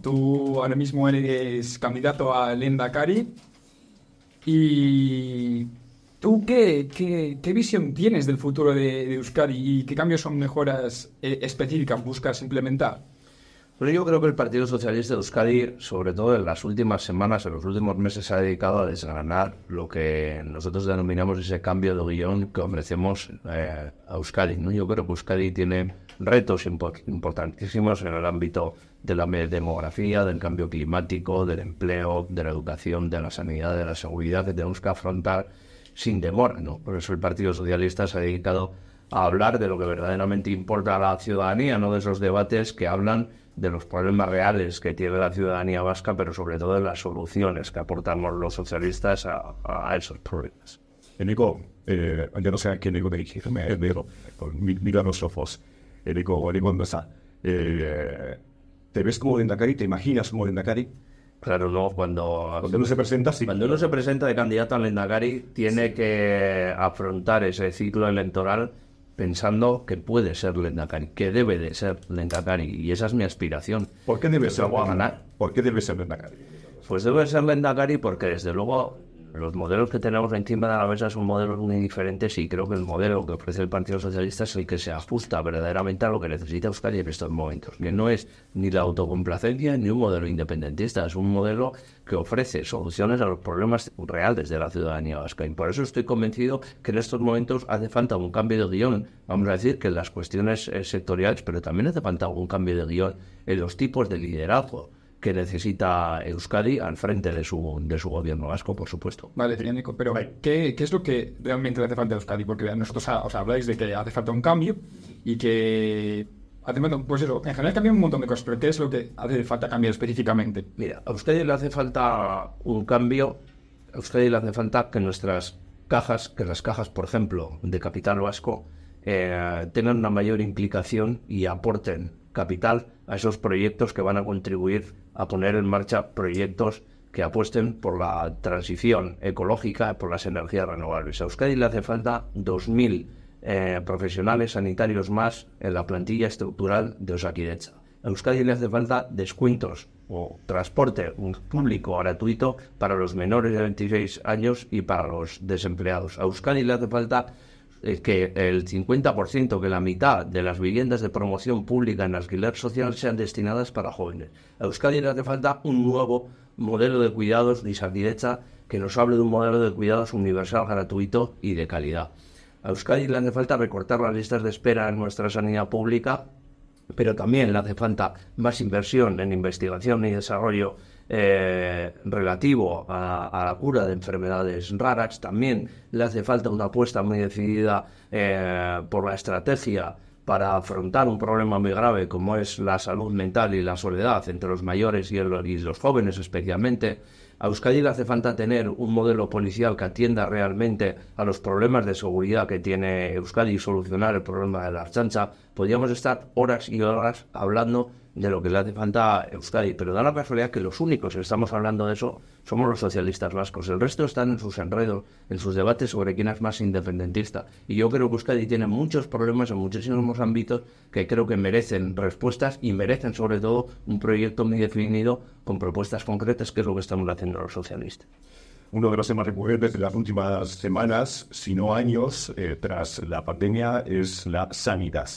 Tú ahora mismo eres candidato a Lenda Cari ¿Y tú qué, visión tienes del futuro de, Euskadi y qué cambios o mejoras eh, específicas buscas implementar? yo creo que el Partido Socialista de Euskadi, sobre todo en las últimas semanas, en los últimos meses, se ha dedicado a desgranar lo que nosotros denominamos ese cambio de guión que ofrecemos eh, a Euskadi. ¿no? Yo creo que Euskadi tiene retos importantísimos en el ámbito de la demografía, del cambio climático, del empleo, de la educación, de la sanidad, de la seguridad que tenemos que afrontar sin demora. ¿no? Por eso el Partido Socialista se ha dedicado a hablar de lo que verdaderamente importa a la ciudadanía, no de esos debates que hablan de los problemas reales que tiene la ciudadanía vasca, pero sobre todo de las soluciones que aportamos los socialistas a, esos problemas. Enigo, eh, no sé a quién digo de eh, eh, mira los ojos. Erico, Erico Eh, te ves como Lendakari? te imaginas como Lendakari? Claro, luego cuando, se presenta, Cuando uno se presenta de candidato al Lendakari, tiene que afrontar ese ciclo electoral pensando que puede ser Lendakari, que debe de ser Lendakari, y esa es mi aspiración. ¿Por debe ser Lendagari? ¿Por qué debe ser Lendakari? Pues debe ser Lendakari porque, desde luego, los modelos que tenemos encima de la mesa son modelos muy diferentes y creo que el modelo que ofrece el Partido Socialista es el que se ajusta verdaderamente a lo que necesita Euskadi en estos momentos, que no es ni la autocomplacencia ni un modelo independentista, es un modelo que ofrece soluciones a los problemas reales de la ciudadanía vasca. Y por eso estoy convencido que en estos momentos hace falta un cambio de guión, vamos a decir que en las cuestiones eh, sectoriales, pero también hace falta un cambio de guión en los tipos de liderazgo que necesita Euskadi al frente de su, de su gobierno vasco, por supuesto. Vale, Nico, pero ¿qué, ¿qué, es lo que realmente le hace falta a Euskadi? Porque nosotros ah, o habláis de que hace falta un cambio y que pues eso, en general cambia un montón de cosas, pero ¿qué es lo que hace falta cambiar específicamente? Mira, a ustedes le hace falta un cambio, a ustedes le hace falta que nuestras cajas, que las cajas, por ejemplo, de capital vasco, eh, tengan una mayor implicación y aporten capital a esos proyectos que van a contribuir a poner en marcha proyectos que apuesten por la transición ecológica, por las energías renovables. A Euskadi le hace falta 2.000 eh, profesionales sanitarios más en la plantilla estructural de Osakidecha. A Euskadi le hace falta descuentos o transporte público gratuito para los menores de 26 años y para los desempleados. A Euskadi le hace falta que el 50%, que la mitad de las viviendas de promoción pública en alquiler social sean destinadas para jóvenes. A Euskadi le hace falta un nuevo modelo de cuidados de que nos hable de un modelo de cuidados universal, gratuito y de calidad. A Euskadi le hace falta recortar las listas de espera en nuestra sanidad pública, pero también le hace falta más inversión en investigación y desarrollo eh, relativo a, la cura de enfermedades raras. También le hace falta una apuesta muy decidida eh, por la estrategia para afrontar un problema muy grave como es la salud mental y la soledad entre los mayores y, los jóvenes especialmente. A Euskadi le hace falta tener un modelo policial que atienda realmente a los problemas de seguridad que tiene Euskadi y solucionar el problema de la chancha. Podríamos estar horas y horas hablando de lo que le hace falta Euskadi. Pero da la casualidad que los únicos que estamos hablando de eso somos los socialistas vascos. El resto están en sus enredos, en sus debates sobre quién es más independentista. Y yo creo que Euskadi tiene muchos problemas en muchísimos ámbitos que creo que merecen respuestas y merecen sobre todo un proyecto muy definido con propuestas concretas, que es lo que estamos haciendo los socialistas uno de los temas recurrentes de las últimas semanas, si no años, eh, tras la pandemia, es la sanidad.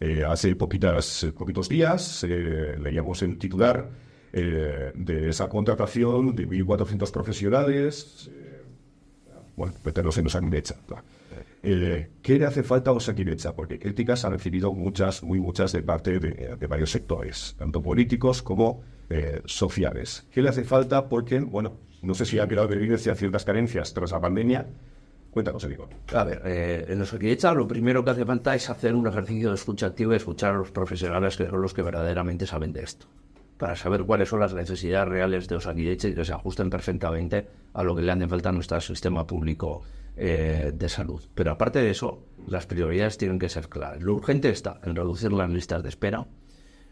Eh, hace poquitas, poquitos días eh, leíamos el titular eh, de esa contratación de 1.400 profesionales, bueno, se en han Eh, ¿Qué le hace falta a Osakirecha? Porque críticas han recibido muchas, muy muchas de parte de, varios sectores, tanto políticos como sociales. ¿Qué le hace falta? Porque, bueno, no sé si ha quedado de evidencia ciertas carencias tras la pandemia, a ver, eh, en los lo primero que hace falta es hacer un ejercicio de escucha activa y escuchar a los profesionales que son los que verdaderamente saben de esto para saber cuáles son las necesidades reales de los y que se ajusten perfectamente a lo que le hacen falta a nuestro sistema público eh, de salud. Pero aparte de eso, las prioridades tienen que ser claras. Lo urgente está en reducir las listas de espera,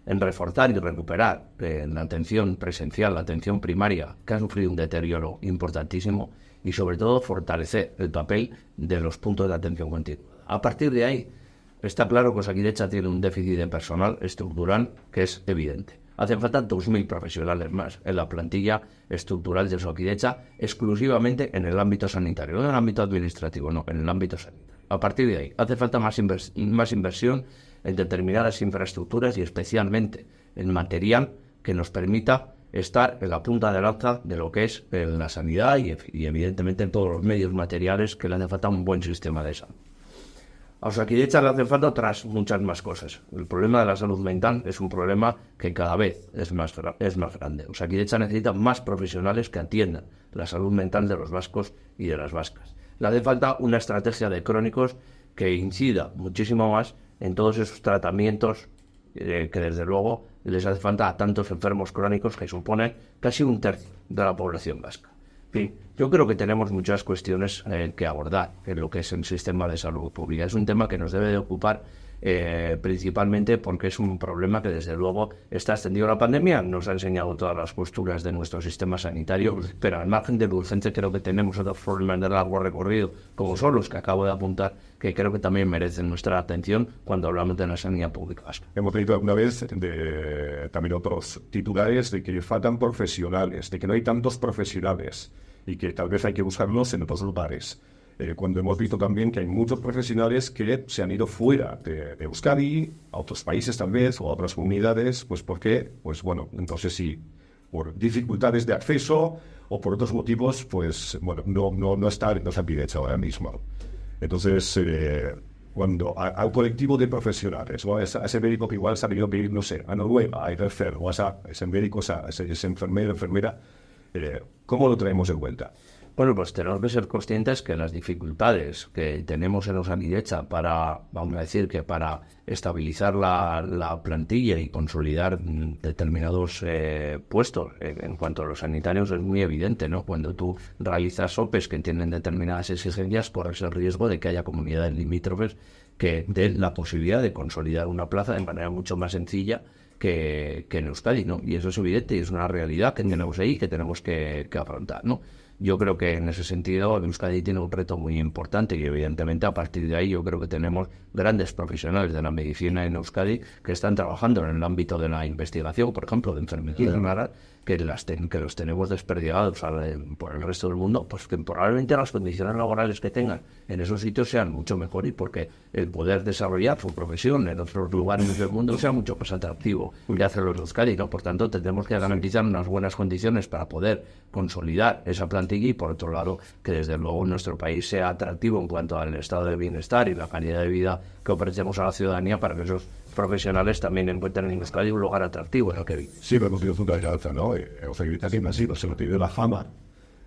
en reforzar y recuperar eh, la atención presencial, la atención primaria, que ha sufrido un deterioro importantísimo, y sobre todo fortalecer el papel de los puntos de atención continua. A partir de ahí, está claro que Osakidecha tiene un déficit de personal estructural que es evidente. Hacen falta 2.000 profesionales más en la plantilla estructural de Osakidecha exclusivamente en el ámbito sanitario, no en el ámbito administrativo, no, en el ámbito sanitario. A partir de ahí, hace falta más, más inversión en determinadas infraestructuras y especialmente en material que nos permita estar en la punta de lanza de lo que es eh, la sanidad y, evidentemente en todos los medios materiales que le hace falta un buen sistema de salud. A Osakidecha le hace falta otras muchas más cosas. El problema de la salud mental es un problema que cada vez es más, es más grande. Osakidecha necesita más profesionales que atiendan la salud mental de los vascos y de las vascas. Le hace falta una estrategia de crónicos que incida muchísimo más en todos esos tratamientos eh, que desde luego les hace falta a tantos enfermos crónicos que supone casi un tercio de la población vasca. fin, yo creo que tenemos muchas cuestiones eh, que abordar en lo que es el sistema de salud pública. Es un tema que nos debe de ocupar eh, principalmente porque es un problema que desde luego está extendido la pandemia, nos ha enseñado todas las posturas de nuestro sistema sanitario, pero al margen de urgente creo que tenemos otros problemas de largo recorrido, como son los que acabo de apuntar, que creo que también merecen nuestra atención cuando hablamos de la sanidad pública. Hemos tenido alguna vez también otros titulares de que faltan profesionales, de que no hay tantos profesionales y que tal vez hay que buscarlos en otros lugares. Eh, cuando hemos visto también que hay muchos profesionales que se han ido fuera de, Euskadi, a otros países tal vez, o a otras comunidades, pues porque, pues bueno, entonces sí, por dificultades de acceso o por otros motivos, pues bueno, no, no, no está, no ahora mismo. Entonces, eh, cuando al colectivo de profesionales, o ese, ese médico que igual salió ha venido no sé, a Noruega, a Irefer, o a ese médico, enfermera, ese, ese enfermero, enfermera, eh, ¿cómo lo traemos de vuelta? Bueno, pues tenemos que ser conscientes que las dificultades que tenemos en derecha para, vamos a decir, que para estabilizar la, plantilla y consolidar determinados eh, puestos en cuanto a los sanitarios es muy evidente, ¿no? Cuando tú realizas OPEs que tienen determinadas exigencias, corres el riesgo de que haya comunidades limítrofes que den la posibilidad de consolidar una plaza de manera mucho más sencilla que, en Euskadi, ¿no? Y eso es evidente y es una realidad que tenemos ahí que tenemos que afrontar, ¿no? Yo creo que en ese sentido Euskadi tiene un reto muy importante y evidentemente a partir de ahí yo creo que tenemos grandes profesionales de la medicina en Euskadi que están trabajando en el ámbito de la investigación, por ejemplo, de enfermedades raras que, las que los tenemos desperdigados por el resto del mundo, pues que probablemente las condiciones laborales que tengan en esos sitios sean mucho mejor y porque el poder desarrollar su profesión en otros lugares del mundo sea mucho más atractivo que hacerlo los Euskadi. Por tanto, tendremos que garantizar unas buenas condiciones para poder consolidar esa plantilla y, por otro lado, que desde luego nuestro país sea atractivo en cuanto al estado de bienestar y la calidad de vida que ofrecemos a la ciudadanía para que esos profesionales también encuentran en Euskadi un lugar atractivo en lo que Sí, lo hemos tenido punta de alza, ¿no? Euskadi eh, que más se lo tenido la fama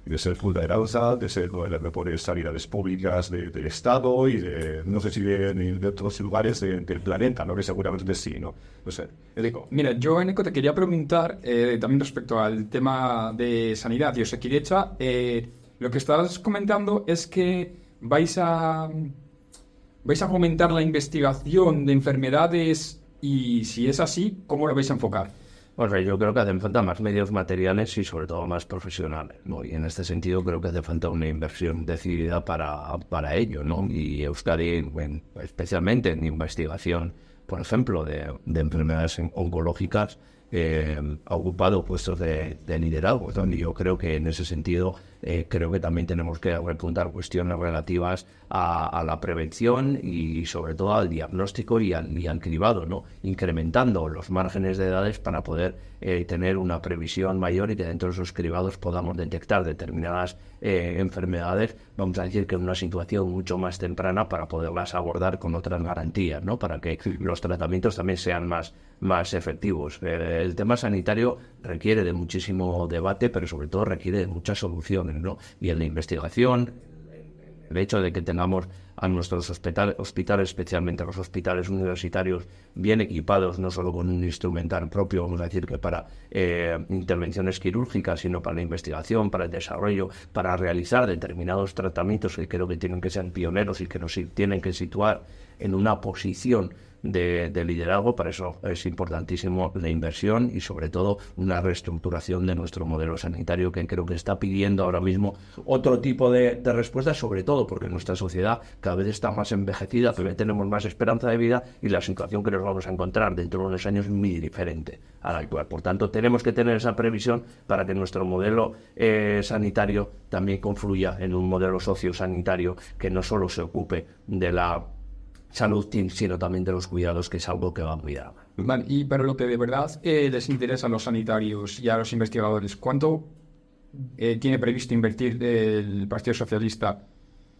de ser punta de alza, de ser de poder sanidades públicas del Estado y no sé si de, de otros lugares del planeta, ¿no? Que seguramente sí, ¿no? No sé. Enrico. Mira, yo, Enrico, te quería preguntar eh, también respecto al tema de sanidad y Osequirecha. Eh, lo que estás comentando es que vais a ¿Vais a fomentar la investigación de enfermedades? Y si es así, ¿cómo lo vais a enfocar? Pues yo creo que hacen falta más medios materiales y sobre todo más profesionales, Y en este sentido creo que hace falta una inversión decidida para, ello, ¿no? Y Euskadi, especialmente en investigación, por ejemplo, de, enfermedades oncológicas, eh, ha ocupado puestos de, liderazgo. Y yo creo que en ese sentido eh, creo que también tenemos que apuntar cuestiones relativas a, la prevención y, sobre todo al diagnóstico y al, cribado, ¿no? incrementando los márgenes de edades para poder eh, tener una previsión mayor y que dentro de esos cribados podamos detectar determinadas eh, enfermedades, vamos a decir que en una situación mucho más temprana para poderlas abordar con otras garantías, ¿no? para que los tratamientos también sean más, más efectivos. el tema sanitario requiere de muchísimo debate, pero sobre todo requiere de muchas soluciones, ¿no? en la investigación, el hecho de que tengamos a nuestros hospitales, especialmente los hospitales universitarios, bien equipados, no solo con un instrumental propio, vamos a decir que para eh, intervenciones quirúrgicas, sino para la investigación, para el desarrollo, para realizar determinados tratamientos que creo que tienen que ser pioneros y que nos tienen que situar en una posición de, liderazgo. Para eso es importantísimo la inversión y sobre todo una reestructuración de nuestro modelo sanitario que creo que está pidiendo ahora mismo otro tipo de, respuestas, sobre todo porque nuestra sociedad cada vez está más envejecida, cada tenemos más esperanza de vida y la situación que nos vamos a encontrar dentro de unos años es muy diferente a la actual. Por tanto, tenemos que tener esa previsión para que nuestro modelo eh, sanitario también confluya en un modelo sociosanitario que no solo se ocupe de la salud, sino también de los cuidados, que es algo que va a cuidar. y pero lo que de verdad eh, les interesa a los sanitarios y a los investigadores, ¿cuánto eh, tiene previsto invertir el Partido Socialista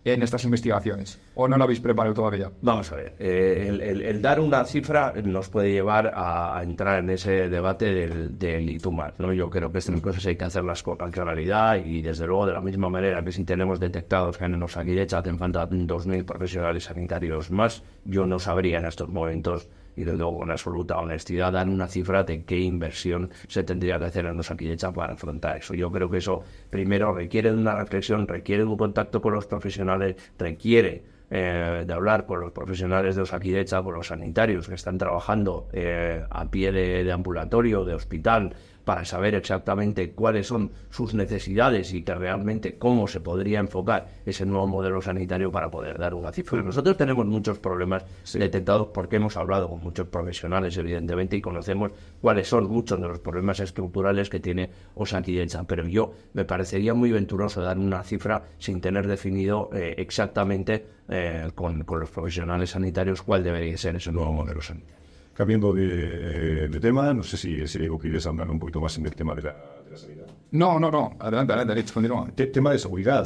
en estas investigaciones? ¿O no lo habéis preparado todavía? Vamos a ver, eh, el, dar una cifra nos puede llevar a, entrar en ese debate del, del y ¿no? Yo creo que estas cosas hay que hacerlas con claridad y desde luego de la misma manera que si tenemos detectados que en los aguilecha hacen falta 2.000 profesionales sanitarios más, yo no sabría en estos momentos y luego con absoluta honestidad dan una cifra de qué inversión se tendría que hacer en los Aquilecha para afrontar eso. Yo creo que eso primero requiere de una reflexión, requiere de un contacto con los profesionales, requiere eh, de hablar con los profesionales de Osaquidecha, con los sanitarios que están trabajando eh, a pie de, ambulatorio, de hospital, para saber exactamente cuáles son sus necesidades y que realmente cómo se podría enfocar ese nuevo modelo sanitario para poder dar una cifra. Nosotros tenemos muchos problemas detectados porque hemos hablado con muchos profesionales, evidentemente, y conocemos cuáles son muchos de los problemas estructurales que tiene Osanquidencha. Pero yo me parecería muy venturoso dar una cifra sin tener definido eh, exactamente eh, con los profesionales sanitarios cuál debería ser ese nuevo modelo sanitario. Cambiando eh, de, tema, no sé si, si quieres hablar un poquito más en el tema de la, de sanidad. No, no, no. Adelante, adelante, El tema de seguridad.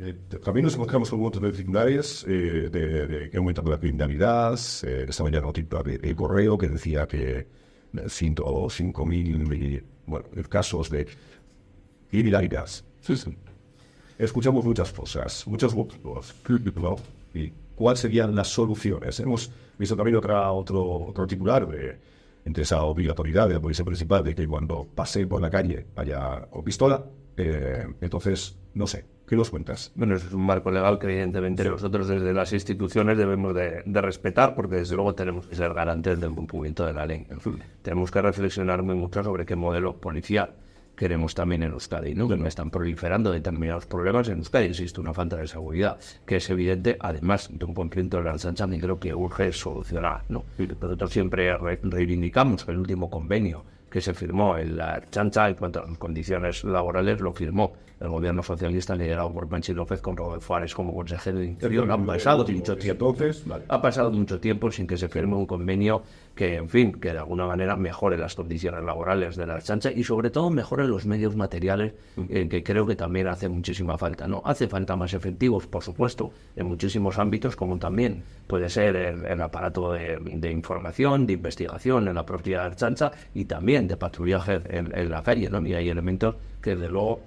Eh, también nos encontramos con un montón de dificultades eh, de, de, que aumentan la criminalidad. Eh, esta mañana un tipo de, correo que decía que 5.000, eh, bueno, casos de criminalidad. Sí, sí. Escuchamos muchas cosas, muchas voces, ¿no? y cuáles serían las soluciones. Hemos visto también otro, otro titular de, entre esa obligatoriedad de la policía principal de que cuando pase por la calle ...haya pistola. Eh, entonces, no sé, ¿qué nos cuentas? Bueno, es un marco legal que evidentemente nosotros desde las instituciones debemos de, respetar porque desde luego tenemos que ser garantes del cumplimiento de la ley. tenemos que reflexionar muy mucho sobre qué modelo policial queremos también en Euskadi, ¿no? que no están proliferando determinados problemas en Euskadi. Existe una falta de seguridad que es evidente, además de un conflicto de la chancha, que creo que urge solucionar. ¿no? Nosotros siempre reivindicamos el último convenio que se firmó en la chancha en cuanto a las condiciones laborales, lo firmó el gobierno socialista liderado por Manchi López con Robert Fares como consejero de Interior. ha pasado mucho tiempo sin que se firme un convenio que, en fin, que de alguna manera mejore las condiciones laborales de la chancha y sobre todo mejore los medios materiales, eh, que creo que también hace muchísima falta. No, hace falta más efectivos, por supuesto, en muchísimos ámbitos, como también puede ser el, aparato de, información, de investigación en la propiedad la chancha y también de patrullaje en, la feria, ¿no? Y hay elementos que, de luego,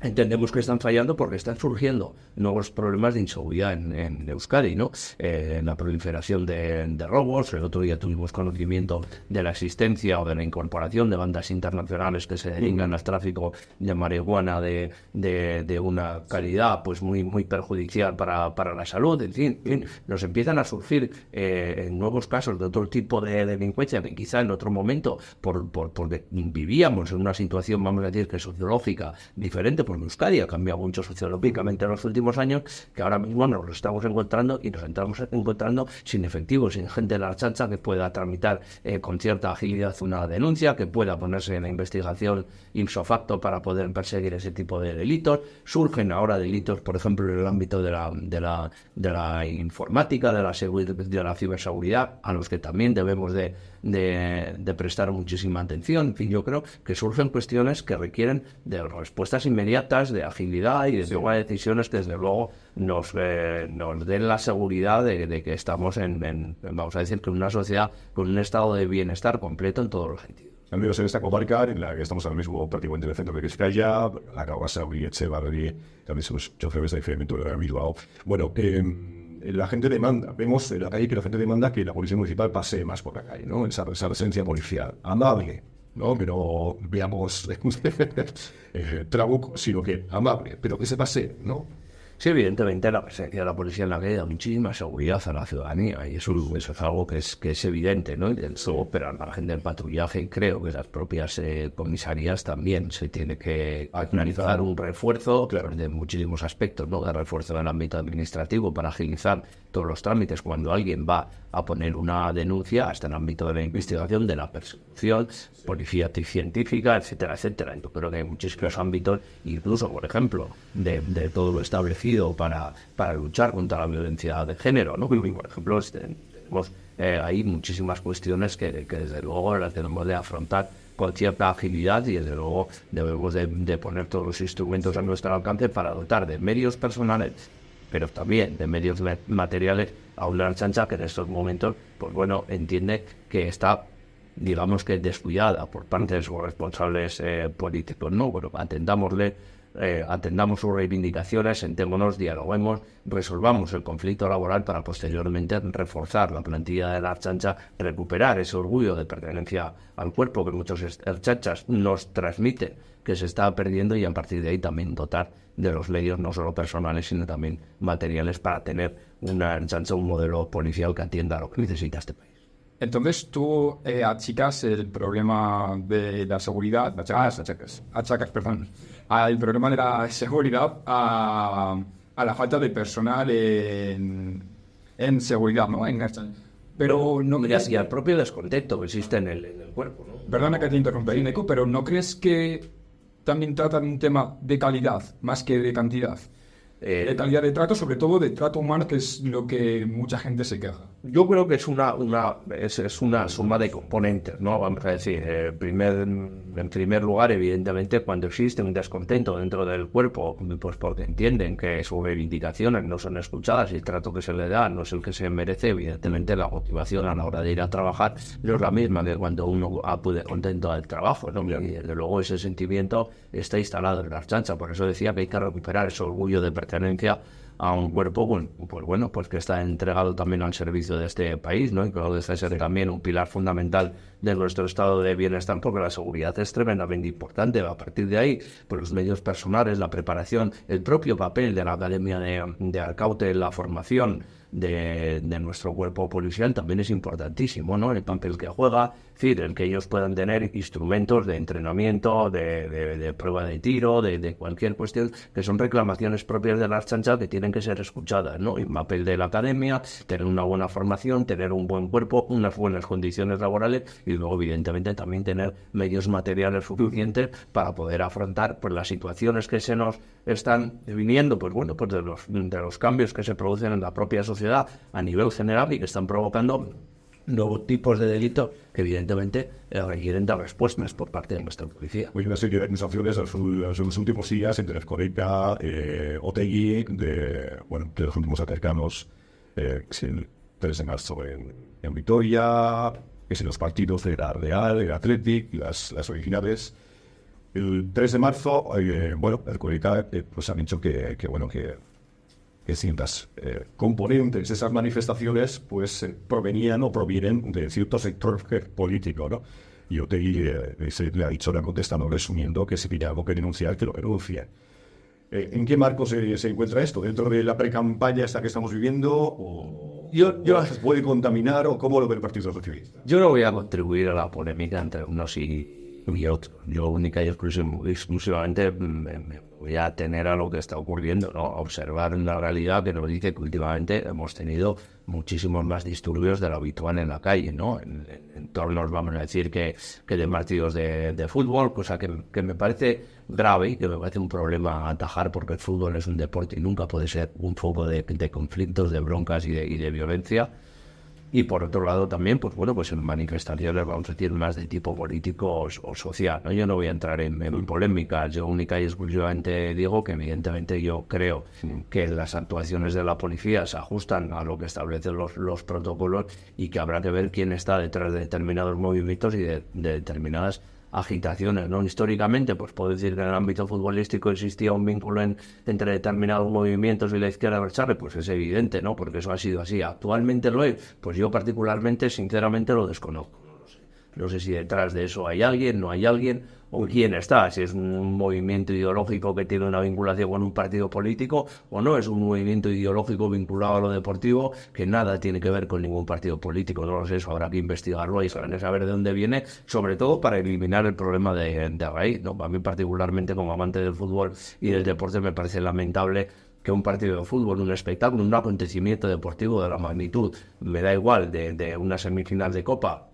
Entendemos que están fallando porque están surgiendo nuevos problemas de inseguridad en, Euskadi, ¿no? Eh, la proliferación de, robos, el otro día tuvimos conocimiento de la existencia o de la incorporación de bandas internacionales que se dedican al tráfico de marihuana de, una calidad pues muy, muy perjudicial para, para la salud, en fin, nos empiezan a surgir eh, nuevos casos de otro tipo de delincuencia que quizá en otro momento, por, por, porque vivíamos en una situación, vamos a decir, que sociológica diferente, por Euskadi ha cambiado mucho sociológicamente en los últimos años, que ahora mismo nos lo estamos encontrando y nos estamos encontrando sin efectivos, sin gente de la chancha que pueda tramitar eh, con cierta agilidad una denuncia, que pueda ponerse en la investigación ipso facto para poder perseguir ese tipo de delitos. Surgen ahora delitos, por ejemplo, en el ámbito de la, de la, de la informática, de la, de la ciberseguridad, a los que también debemos de, prestar muchísima atención. En fin, yo creo que surgen cuestiones que requieren de respuestas inmediatas de agilidad y de de decisiones que desde luego nos, eh, nos den la seguridad de, que estamos en, vamos a decir, que una sociedad con un estado de bienestar completo en todos los sentidos. Amigos, en esta comarca en la que estamos ahora mismo prácticamente en el centro de ya la Cabasa, Uriete Barri, también somos choferes de Fermentura de Bueno, eh, la gente demanda, vemos en la calle que la gente demanda que la policía municipal pase más por la calle, ¿no? Esa, esa presencia policial amable, ¿no? Pero veamos, eh, trabuco, sino que amable, pero que se pase, ¿no? Sí, evidentemente la presencia de la policía en la calle da muchísima seguridad a la ciudadanía y eso, es algo que es, que es evidente, ¿no? Y eso, pero a la gente del patrullaje creo que las propias eh, comisarías también se tiene que analizar un refuerzo claro. de muchísimos aspectos, ¿no? De refuerzo en el ámbito administrativo para agilizar todos los trámites cuando alguien va a poner una denuncia hasta el ámbito de la investigación, de la persecución, policía científica, etcétera, etcétera. Yo creo que hay muchísimos ámbitos, incluso, por ejemplo, de, todo lo establecido para, para luchar contra la violencia de género, ¿no? por ejemplo, este, tenemos hay eh, muchísimas cuestiones que, desde luego las tenemos de afrontar con cierta agilidad y desde luego debemos de, poner todos los instrumentos a nuestro alcance para dotar de medios personales, pero también de medios materiales una Chancha, que en estos momentos, pues bueno, entiende que está, digamos que descuidada por parte de sus responsables eh, políticos, ¿no? Bueno, atendámosle eh, atendamos sus reivindicaciones, sentémonos, dialoguemos, resolvamos el conflicto laboral para posteriormente reforzar la plantilla de la chancha, recuperar ese orgullo de pertenencia al cuerpo que muchos chachas nos transmiten que se está perdiendo y a partir de ahí también dotar de los leyes no solo personales, sino también materiales para tener una chancha, un modelo policial que atienda lo que necesita este país. Entonces tú eh, achicas el problema de la seguridad, achacas, achacas, perdón, al problema de la seguridad, a, la falta de personal en, seguridad, En Pero no Mira, y al propio descontento que existe en el, cuerpo, ¿no? Perdona que te interrumpa, sí. pero ¿no crees que también trata de un tema de calidad más que de cantidad? Eh, de calidad de trato, sobre todo de trato humano, que es lo que mucha gente se queja yo creo que es una, es, una suma de componentes, ¿no? Vamos a decir, eh, en primer lugar, evidentemente, cuando existe un descontento dentro del cuerpo, pues porque entienden que sus reivindicaciones no son escuchadas y el trato que se le da no es el que se merece, evidentemente la motivación a la hora de ir a trabajar no es la misma que cuando uno acude contento al trabajo, Y desde luego ese sentimiento está instalado en las chanchas, por eso decía que hay que recuperar ese orgullo de pertenencia a un cuerpo pues, pues, bueno pues que está entregado también al servicio de este país no y que de ser también un pilar fundamental de nuestro estado de bienestar porque la seguridad es tremendamente importante a partir de ahí pues los medios personales la preparación el propio papel de la academia de, de Arcaute la formación de, de, nuestro cuerpo policial también es importantísimo no el papel que juega decir, el que ellos puedan tener instrumentos de entrenamiento, de, prueba de tiro, de, cualquier cuestión, que son reclamaciones propias de las chanchas que tienen que ser escuchadas, ¿no? Y papel de la academia, tener una buena formación, tener un buen cuerpo, unas buenas condiciones laborales y luego, evidentemente, también tener medios materiales suficientes para poder afrontar pues, las situaciones que se nos están viniendo, pues bueno, pues de los, de los cambios que se producen en la propia sociedad a nivel general y que están provocando nuevos tipos de delito que evidentemente eh, requieren dar respuestas por parte de nuestra policía. Hay una serie de administraciones en los últimos días, entre el eh, Otegui, de, bueno, los últimos cercanos, eh, el 3 de marzo en, en que es en los partidos de la Real, el Athletic, las, originales. El 3 de marzo, eh, bueno, el eh, pues han dicho que, que, bueno, que que ciertas eh, componentes de esas manifestaciones pues eh, provenían o provienen de ciertos sectores políticos, ¿no? Yo te eh, le ha dicho la contestando resumiendo que si tiene algo que denunciar, que lo denuncie. Eh, ¿En qué marco se, se, encuentra esto? ¿Dentro de la precampaña esta que estamos viviendo? ¿O, yo, yo puede contaminar o cómo lo ve el Partido Socialista? Yo no voy a contribuir a la polémica entre unos y, otros. Yo única y exclusivamente voy a tener a lo que está ocurriendo, observar una realidad que nos dice que últimamente hemos tenido muchísimos más disturbios de lo habitual en la calle, ¿no? En, en vamos a decir, que, de partidos de, fútbol, cosa que, me parece grave y que me parece un problema atajar porque el fútbol es un deporte y nunca puede ser un foco de, de conflictos, de broncas y de, y de violencia y por otro lado también, pues bueno, pues en manifestaciones vamos a decir más de tipo político o, social. ¿no? Yo no voy a entrar en, mm. polémicas, yo única y exclusivamente digo que evidentemente yo creo mm. que las actuaciones de la policía se ajustan a lo que establecen los, protocolos y que habrá que ver quién está detrás de determinados movimientos y de determinadas agitaciones, ¿no? Históricamente, pues puedo decir que en el ámbito futbolístico existía un vínculo entre determinados movimientos y la izquierda Chávez, pues es evidente, ¿no? Porque eso ha sido así. ¿Actualmente lo es? Pues yo particularmente, sinceramente, lo desconozco. no sé si detrás de eso hay alguien, no hay alguien o quién está, si es un movimiento ideológico que tiene una vinculación con un partido político o no, es un movimiento ideológico vinculado a lo deportivo que nada tiene que ver con ningún partido político, no lo sé, eso habrá que investigarlo y saber de dónde viene, sobre todo para eliminar el problema de, de raíz, ¿no? A mí particularmente como amante del fútbol y del deporte me parece lamentable que un partido de fútbol, un espectáculo, un acontecimiento deportivo de la magnitud, me da igual, de una semifinal de copa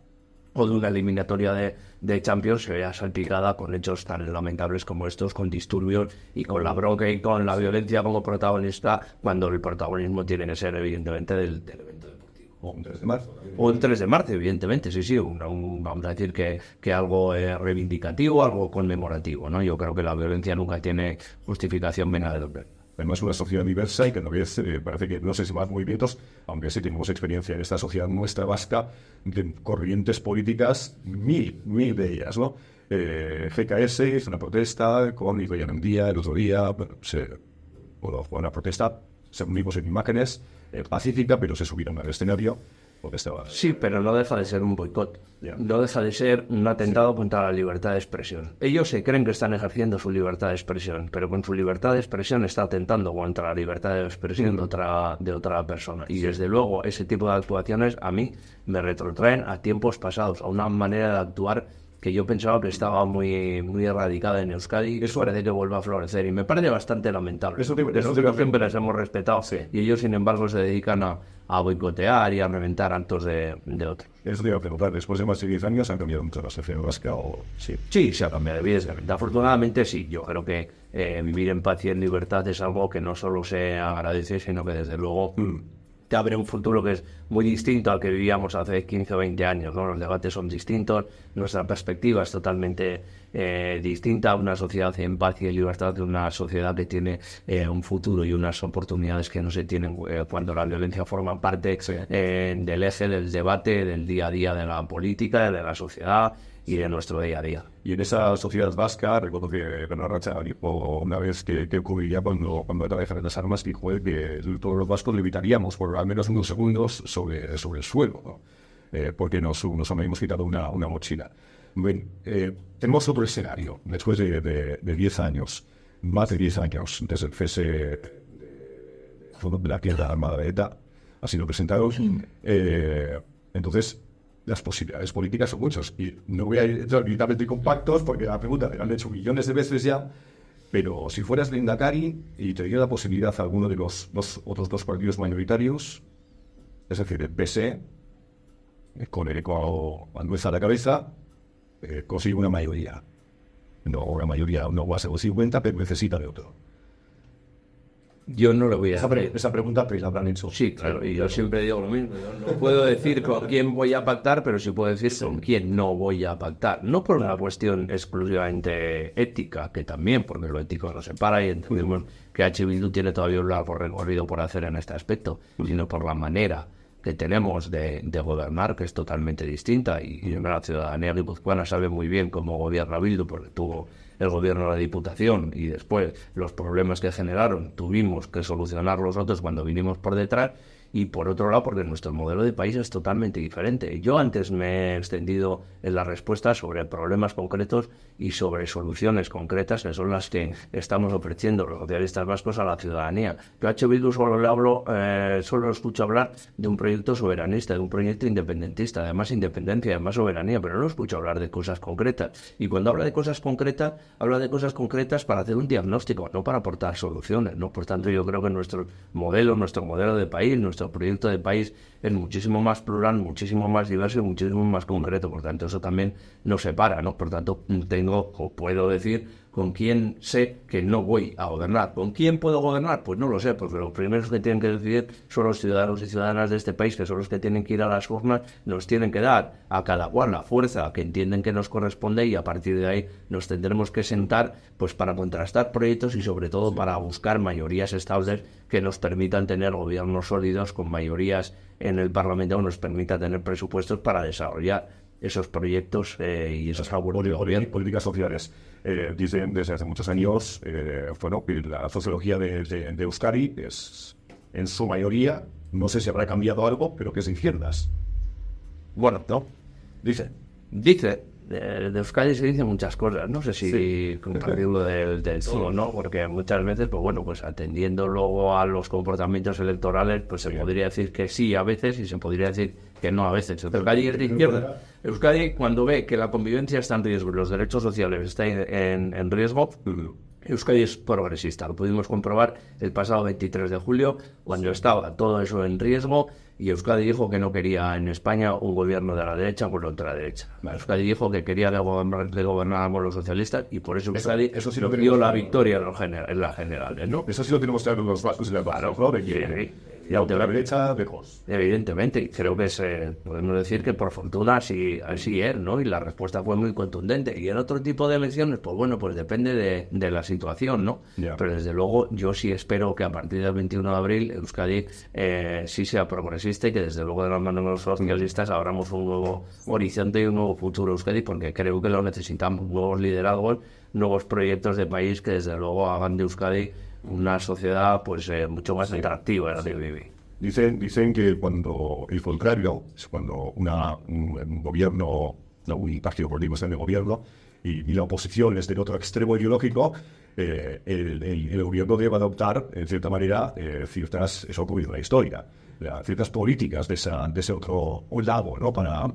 o de una eliminatoria de, de Champions se vea salpicada con hechos tan lamentables como estos, con disturbios y con la bronca y con la violencia como protagonista, cuando el protagonismo tiene que ser evidentemente del, del evento deportivo. O un 3 de marzo. un 3 de marzo, evidentemente, sí, sí. vamos a decir que, que algo eh, reivindicativo, algo conmemorativo, ¿no? Yo creo que la violencia nunca tiene justificación mena de doble. Además, una sociedad diversa y que a la vez eh, parece que no se van movimientos, aunque sí tenemos experiencia en esta sociedad nuestra vasca de corrientes políticas, mil, mil de ellas, ¿no? GKS eh, hizo una protesta con en un día, el otro día, se, fue una protesta, se unimos en imágenes, eh, pacífica, pero se subieron al escenario Sí, pero no deja de ser un boicot. No deja de ser un atentado contra la libertad de expresión. Ellos se creen que están ejerciendo su libertad de expresión, pero con su libertad de expresión está atentando contra la libertad de expresión de, otra, de otra persona. Y desde luego, ese tipo de actuaciones a mí me retrotraen a tiempos pasados, a una manera de actuar que yo pensaba que estaba muy, muy erradicada en Euskadi, eso parece que vuelva a florecer y me parece bastante lamentable. Eso, siempre las hemos respetado y ellos, sin embargo, se dedican a, a boicotear y a reventar antes de, de te iba a preguntar, después de más de diez años han cambiado mucho las vasca o sí. Sí, se ha cambiado, evidentemente. Afortunadamente sí, yo creo que eh, vivir en paz y en libertad es algo que no solo se agradece, sino que desde luego... Mm haber un futuro que es muy distinto al que vivíamos hace 15 o 20 años. Los debates son distintos, nuestra perspectiva es totalmente eh, distinta. Una sociedad en paz y libertad, libertad, una sociedad que tiene eh, un futuro y unas oportunidades que no se tienen eh, cuando la violencia forma parte del eje del debate, del día a día de la política, de la sociedad y en nuestro día a día. Y en esa sociedad vasca, recuerdo que Bernard Racha dijo una vez que, que cuando, cuando dejar las armas, dijo que todos los vascos levitaríamos por al menos unos segundos sobre, sobre el suelo, eh, porque nos, nos habíamos quitado una, una mochila. Bien, eh, tenemos otro escenario, después de 10 de, años, más de 10 años desde el cese de la tierra armada de ETA, ha sido presentado. Eh, entonces, las posibilidades políticas son muchas. Y no voy a ir directamente compactos porque la pregunta me la han hecho millones de veces ya. Pero si fueras Lindakari y te diera la posibilidad a alguno de los, dos otros dos partidos mayoritarios, es decir, el PS, e, eh, con el cuando a la cabeza, eh, consigue una mayoría. No una mayoría, no va a ser 50, pero necesita de otro. Yo no lo voy a... Esa, esa pregunta pero la habrán hecho. Sí, claro, y yo siempre digo lo mismo. no puedo decir con quién voy a pactar, pero sí puedo decir con quién no voy a pactar. No por una cuestión exclusivamente ética, que también, porque lo ético nos separa y entendemos que H. Bildu tiene todavía un largo recorrido por hacer en este aspecto, mm. sino por la manera que tenemos de, gobernar, que es totalmente distinta. Y, y la ciudadanía guipuzcoana sabe muy bien cómo gobierna Bildu, porque tuvo el gobierno, de la diputación y después los problemas que generaron, tuvimos que solucionar los otros cuando vinimos por detrás y por otro lado porque nuestro modelo de país es totalmente diferente. Yo antes me he extendido en la respuesta sobre problemas concretos y sobre soluciones concretas que son las que estamos ofreciendo los socialistas vascos a la ciudadanía. Yo a Bildu solo le hablo, eh, solo escucho hablar de un proyecto soberanista, de un proyecto independentista, además independencia, además soberanía, pero no escucho hablar de cosas concretas. Y cuando habla de cosas concretas, habla de cosas concretas para hacer un diagnóstico, no para aportar soluciones. ¿no? Por tanto, yo creo que nuestro modelo, nuestro modelo de país, nuestro los proyecto de país es muchísimo más plural, muchísimo más diverso y muchísimo más concreto. Por tanto, eso también nos separa, ¿no? Por tanto, tengo o puedo decir con quién sé que no voy a gobernar. ¿Con quién puedo gobernar? Pues no lo sé, porque los primeros que tienen que decidir son los ciudadanos y ciudadanas de este país, que son los que tienen que ir a las urnas, nos tienen que dar a cada cual la fuerza que entienden que nos corresponde y a partir de ahí nos tendremos que sentar pues para contrastar proyectos y sobre todo para buscar mayorías estables que nos permitan tener gobiernos sólidos con mayorías en el Parlamento que nos permita tener presupuestos para desarrollar esos proyectos eh, y esas Políticas sociales. Dicen eh, dice, desde hace muchos años, eh, bueno, la sociología de, de, Euskadi es, en su mayoría, no sé si habrá cambiado algo, pero que es izquierdas. Bueno, ¿no? Dice. Dice. De, Euskadi se dicen muchas cosas, no sé si sí. del, del todo, ¿no? Porque muchas veces, pues bueno, pues atendiendo luego a los comportamientos electorales, pues se podría decir que sí a veces y se podría decir que no a veces, Euskadi es izquierda. Euskadi, cuando ve que la convivencia está en riesgo los derechos sociales están en, en riesgo, Euskadi es progresista. Lo pudimos comprobar el pasado 23 de julio, cuando estaba todo eso en riesgo y Euskadi dijo que no quería en España un gobierno de la derecha por la otra derecha. Euskadi dijo que quería que, gobernar, gobernáramos los socialistas y por eso Euskadi eso, sí lo dio la victoria en, la general. ¿no? ¿eh? Eso sí lo tenemos claro los vascos y claro, y Evidentemente, creo que eh, podemos decir que por fortuna así, así es, ¿no? Y la respuesta fue muy contundente. Y en otro tipo de elecciones, pues bueno, pues depende de, la situación, ¿no? Pero desde luego yo sí espero que a partir del 21 de abril Euskadi eh, sí sea progresista y que desde luego de las manos de los socialistas abramos un nuevo horizonte y un nuevo futuro Euskadi, porque creo que lo necesitamos, nuevos liderazgos, nuevos proyectos de país que desde luego hagan de Euskadi una sociedad pues eh, mucho más interactiva en la que vive. Dicen, dicen que cuando el contrario es cuando un, gobierno, un partido político está en el gobierno y, la oposición es del otro extremo ideológico, eh, el, el, gobierno debe adoptar, en cierta manera, eh, ciertas, eso ha en la historia, ciertas políticas de, de ese otro lado, ¿no? Para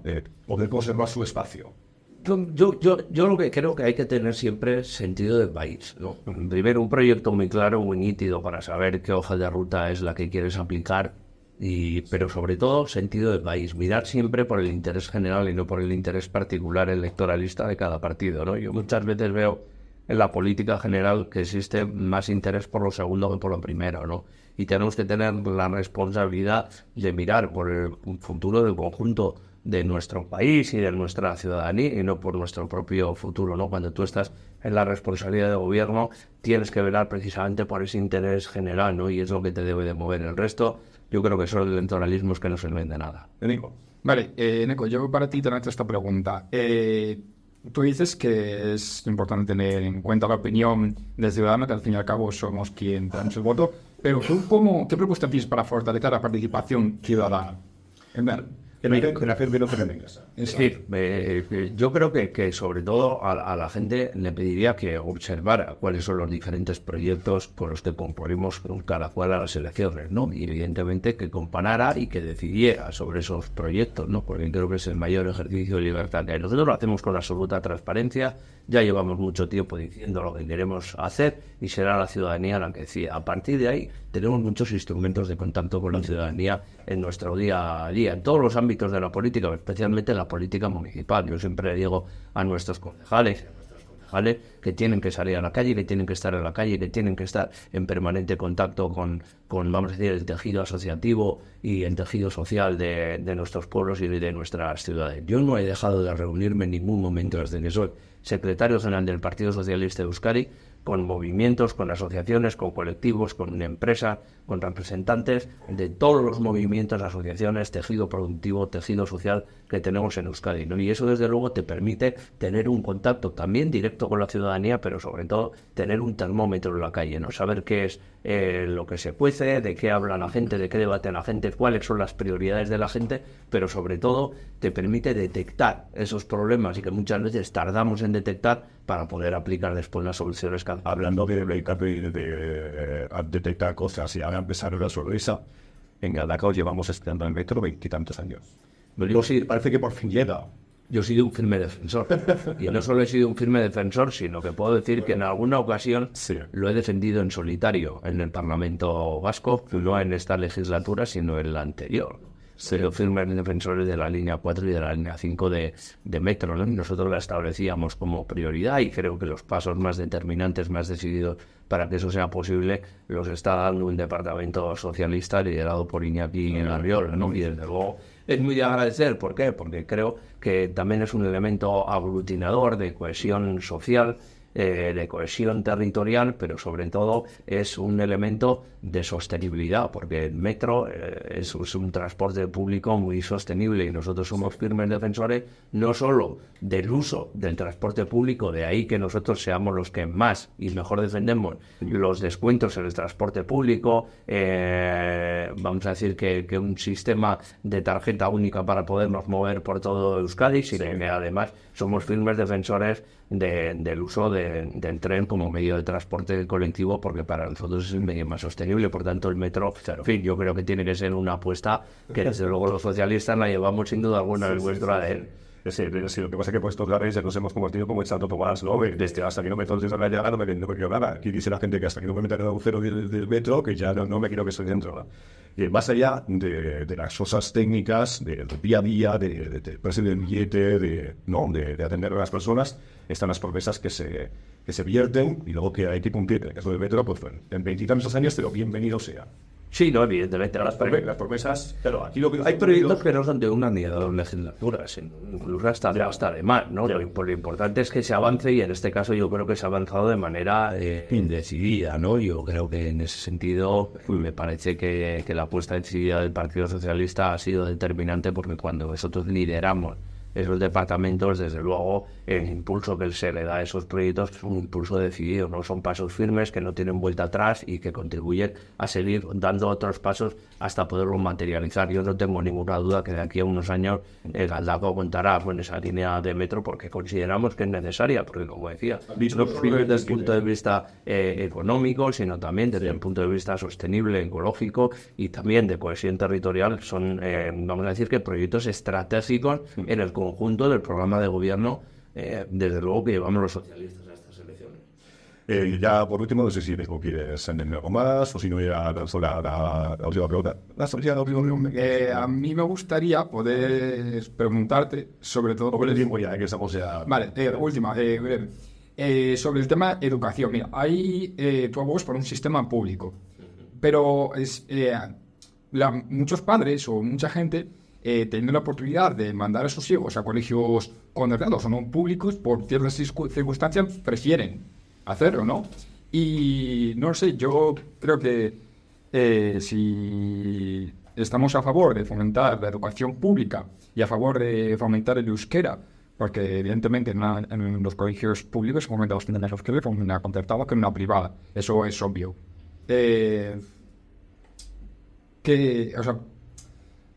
poder conservar su espacio. Yo, yo, yo, lo que creo que hay que tener siempre sentido de país. Primero, un proyecto muy claro, muy nítido para saber qué hoja de ruta es la que quieres aplicar, y, pero sobre todo sentido de país. Mirar siempre por el interés general y no por el interés particular electoralista de cada partido. ¿no? Yo muchas veces veo en la política general que existe más interés por lo segundo que por lo primero. ¿no? Y tenemos que tener la responsabilidad de mirar por el futuro del conjunto de nuestro país y de nuestra ciudadanía y no por nuestro propio futuro, ¿no? Cuando tú estás en la responsabilidad de gobierno tienes que velar precisamente por ese interés general, ¿no? Y es lo que te debe de mover el resto. Yo creo que solo el electoralismo es que no se de nada. Nico. Vale, eh, Nico, yo para ti tengo esta pregunta. Eh, tú dices que es importante tener en cuenta la opinión del ciudadano, que al fin y al cabo somos quien dan el voto, pero tú, cómo, ¿qué propuesta tienes para fortalecer la participación ciudadana? El no la fe, es decir, eh, yo creo que, sobre todo a, la gente le pediría que observara cuáles son los diferentes proyectos con los que componemos cada cual a las elecciones, ¿no? Y evidentemente que comparara y que decidiera sobre esos proyectos, ¿no? Porque creo que es el mayor ejercicio de libertad que Nosotros lo hacemos con absoluta transparencia, ya llevamos mucho tiempo diciendo lo que queremos hacer y será la ciudadanía la que decida. A partir de ahí tenemos muchos instrumentos de contacto con la ciudadanía en nuestro día a día, en todos los ámbitos de la política, especialmente la política municipal. Yo siempre le digo a nuestros concejales, que tienen que salir a la calle, que tienen que estar en la calle, que tienen que estar en permanente contacto con, vamos a decir, el tejido asociativo y el tejido social de, de, nuestros pueblos y de nuestras ciudades. Yo no he dejado de reunirme en ningún momento desde que soy secretario general del Partido Socialista de Euskadi con movimientos, con asociaciones, con colectivos, con empresa, con representantes de todos los movimientos, asociaciones, tejido productivo, tejido social que tenemos en Euskadi. Y eso, desde luego, te permite tener un contacto también directo con la ciudadanía, pero sobre todo tener un termómetro en la calle, ¿no? saber qué es eh, lo que se cuece, de qué habla la gente, de qué debate la gente, cuáles son las prioridades de la gente, pero sobre todo te permite detectar esos problemas y que muchas veces tardamos en detectar para poder aplicar después las soluciones Hablando de, eh, de, detectar cosas y ahora empezar una sonrisa, en Galacao llevamos estando en metro veintitantos años. Digo, sí, parece que por fin llega yo he sido un firme defensor. Y no solo he sido un firme defensor, sino que puedo decir que en alguna ocasión lo he defendido en solitario en el Parlamento Vasco, no en esta legislatura, sino en la anterior. He sido firme defensor de la línea 4 y de la línea 5 de, de metro. Nosotros la establecíamos como prioridad y creo que los pasos más determinantes, más decididos para que eso sea posible, los está dando un departamento socialista liderado por Iñaki en Arriola, ¿no? Y desde luego es muy de agradecer. ¿Por qué? Porque creo que también es un elemento aglutinador de cohesión social eh, de cohesión territorial, pero sobre todo es un elemento de sostenibilidad, porque el metro eh, es, un transporte público muy sostenible y nosotros somos firmes defensores no solo del uso del transporte público, de ahí que nosotros seamos los que más y mejor defendemos los descuentos en el transporte público, eh, vamos a decir que, un sistema de tarjeta única para podernos mover por todo Euskadi, sino además somos firmes defensores del uso de de, del tren como medio de transporte colectivo, porque para nosotros es el medio más sostenible. Por tanto, el metro, en fin, yo creo que tiene que ser una apuesta que desde luego los socialistas la llevamos sin duda alguna al en vuestro si lo que pasa es que por pues, estos ya nos hemos convertido como en Santo Tomás, ¿no? Desde hasta que no me entonces a la llaga no me, nada. dice la gente que hasta que no me metan en el agujero del, metro, que ya no, me quiero que estoy dentro. más allá de, las cosas técnicas, del día a día, de, de del billete, de, no, de, atender a las personas, están las promesas que se, que se vierten y luego que hay que cumplir. En el caso del metro, pues bueno, en veintitantos años, pero bienvenido sea. Sí, no, evidentemente. Las, promesas, pero aquí lo hay proyectos que no son de una ni de dos legislaturas, incluso hasta, de mal ¿no? Lo, importante es que se avance y en este caso yo creo que se ha avanzado de manera eh, indecidida, ¿no? Yo creo que en ese sentido mm. me parece que, que la apuesta decidida del Partido Socialista ha sido determinante porque cuando nosotros lideramos esos departamentos, desde luego, el impulso que se le da a esos proyectos es un impulso decidido, no son pasos firmes que no tienen vuelta atrás y que contribuyen a seguir dando otros pasos hasta poderlo materializar. Yo no tengo ninguna duda que de aquí a unos años el Galdaco contará con esa línea de metro porque consideramos que es necesaria, porque como decía, no desde el punto de vista eh, económico, sino también desde el punto de vista sostenible, ecológico y también de cohesión territorial, son, eh, vamos a decir, que proyectos estratégicos en el conjunto conjunto del programa de gobierno, eh, desde luego que llevamos los socialistas a estas elecciones. Eh, ya por último, no sé si te quieres añadir algo más o si no ir a la, la, última pregunta. Eh, a mí me gustaría poder preguntarte sobre todo... Sobre el tiempo que estamos ya... Vale, última. sobre el tema educación. Mira, ahí tú abogas por un sistema público, pero es, muchos padres o mucha gente eh, teniendo la oportunidad de mandar a esos hijos a colegios condenados o no públicos, por ciertas circunstancias prefieren hacerlo, ¿no? Y no sé, yo creo que eh, si estamos a favor de fomentar la educación pública y a favor de fomentar el euskera, porque evidentemente en, los colegios públicos se fomenta bastante más euskera con una concertada que en una privada, eso es obvio. Eh, que, o sea,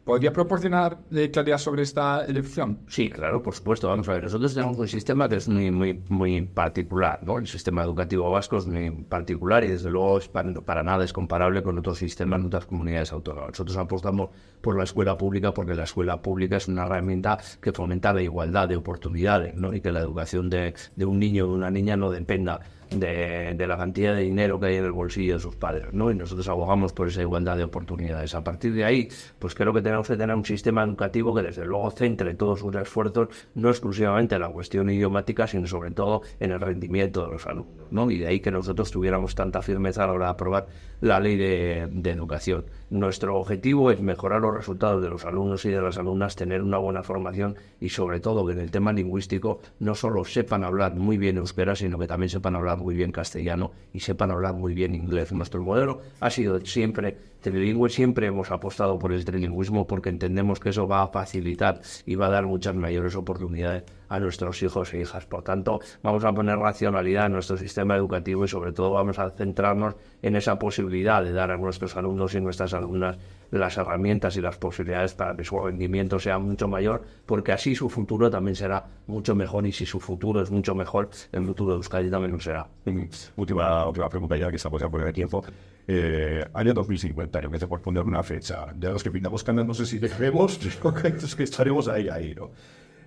¿Podría proporcionar eh, claridad sobre esta elección? Sí, claro, por supuesto. Vamos a ver, nosotros tenemos un sistema que es muy, muy, muy particular, ¿no? El sistema educativo vasco es muy particular y desde luego para, nada es comparable con otros sistemas en otras comunidades autónomas. Nosotros apostamos por la escuela pública porque la escuela pública es una herramienta que fomenta la igualdad de oportunidades, ¿no? Y que la educación de, de un niño o de una niña no dependa de, la cantidad de dinero que hay en el bolsillo de sus padres, ¿no? Y nosotros abogamos por esa igualdad de oportunidades. A partir de ahí, pues creo que tenemos que tener un sistema educativo que desde luego centre todos sus esfuerzos no exclusivamente en la cuestión idiomática, sino sobre todo en el rendimiento de los alumnos, ¿no? Y de ahí que nosotros tuviéramos tanta firmeza a la hora de aprobar la ley de educación. Nuestro objetivo es mejorar los resultados de los alumnos y de las alumnas, tener una buena formación y sobre todo que en el tema lingüístico no solo sepan hablar muy bien euskera, sino que también sepan hablar muy bien castellano y sepan hablar muy bien inglés. Nuestro modelo ha sido siempre trilingüe, siempre hemos apostado por el trilingüismo porque entendemos que eso va a facilitar y va a dar muchas mayores oportunidades a nuestros hijos e hijas. Por tanto, vamos a poner racionalidad en nuestro sistema educativo y sobre todo vamos a centrarnos en esa posibilidad de dar a nuestros alumnos y nuestras alumnas las herramientas y las posibilidades para que su rendimiento sea mucho mayor, porque así su futuro también será mucho mejor y si su futuro es mucho mejor, el futuro de Euskadi también lo será. Mm, última, última pregunta ya que estamos ya por el tiempo. Eh, año 2050, yo se por poner una fecha, de los que pintamos canal, no sé si dejemos, es que estaremos ahí, ahí, ¿no?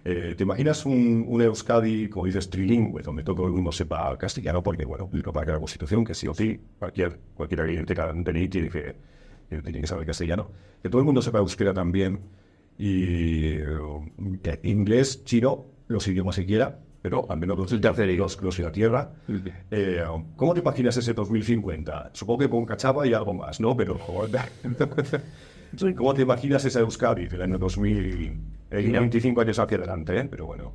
Eh, ¿Te imaginas un, Euskadi, como dices, trilingüe, donde todo el mundo sepa castellano? Porque, bueno, para que la Constitución, que sí o sí, cualquier, cualquier que eh, tiene que, saber castellano. Que todo el mundo sepa euskera también. Y eh, que inglés, chino, los idiomas que quiera, pero al menos el tercer y los, la tierra. ¿Cómo te imaginas ese 2050? Supongo que con cachapa y algo más, ¿no? Pero... ¿Cómo te imaginas ese Euskadi del año 2000? 25 eh, años hacia adelante, ¿eh? pero bueno.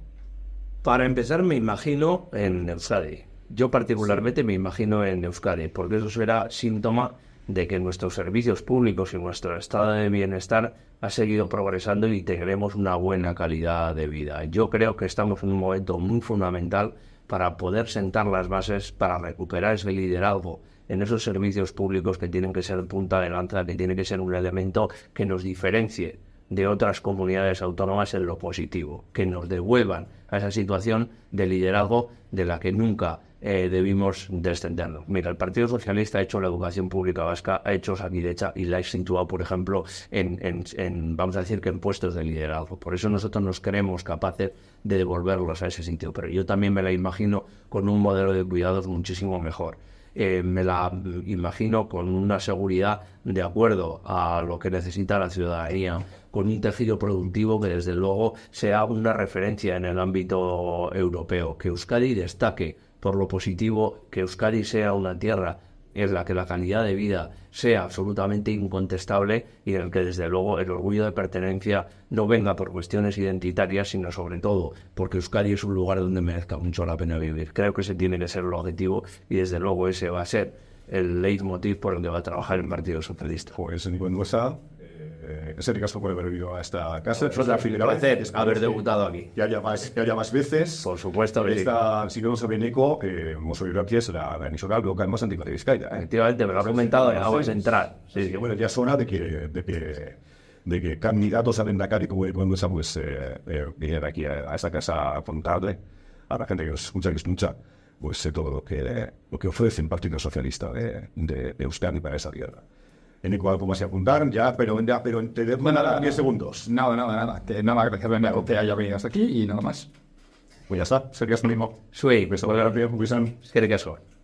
Para empezar, me imagino en Euskadi. Yo particularmente me imagino en Euskadi, porque eso será síntoma de que nuestros servicios públicos y nuestro estado de bienestar ha seguido progresando y tendremos una buena calidad de vida. Yo creo que estamos en un momento muy fundamental para poder sentar las bases para recuperar ese liderazgo en esos servicios públicos que tienen que ser punta de lanza, que tienen que ser un elemento que nos diferencie de otras comunidades autónomas en lo positivo, que nos devuelvan a esa situación de liderazgo de la que nunca eh, debimos descendernos. Mira, el Partido Socialista ha hecho la educación pública vasca, ha hecho esa derecha y la ha situado, por ejemplo, en, vamos a decir que en puestos de liderazgo. Por eso nosotros nos creemos capaces de devolverlos a ese sentido... Pero yo también me la imagino con un modelo de cuidados muchísimo mejor. Eh, me la imagino con una seguridad de acuerdo a lo que necesita la ciudadanía con un tejido productivo que desde luego sea una referencia en el ámbito europeo, que Euskadi destaque por lo positivo, que Euskadi sea una tierra en la que la calidad de vida sea absolutamente incontestable y en el que desde luego el orgullo de pertenencia no venga por cuestiones identitarias, sino sobre todo porque Euskadi es un lugar donde merezca mucho la pena vivir. Creo que ese tiene que ser el objetivo y desde luego ese va a ser el leitmotiv por el que va a trabajar el Partido Socialista. Pues en eh, ese caso por haber venido a esta casa. Es la haber debutado aquí. Ya haya más, ya más veces. Por supuesto, esta, Si vemos a eco, eh, hemos oído aquí, es la, la emisora local más antigua de Vizcaya. ¿eh? Efectivamente, me lo ha comentado, ya entrar. Sí, Bueno, ya suena de que, de que, de que candidatos a Vendacari como el Congreso, pues, eh, eh aquí a, a esta casa a contarle ¿eh? a la gente que nos escucha, que escucha pues sé eh, todo lo que, lo que ofrece el Partido Socialista eh, de, de Euskadi para esa tierra en el cual como se apuntaron ya, pero, ya, pero 10 segundos. Nada, nada, nada. Que nada, gracias a que haya venido hasta aquí y nada más. Pues ya está, sería lo mismo. Sí, pues ahora la primera Es que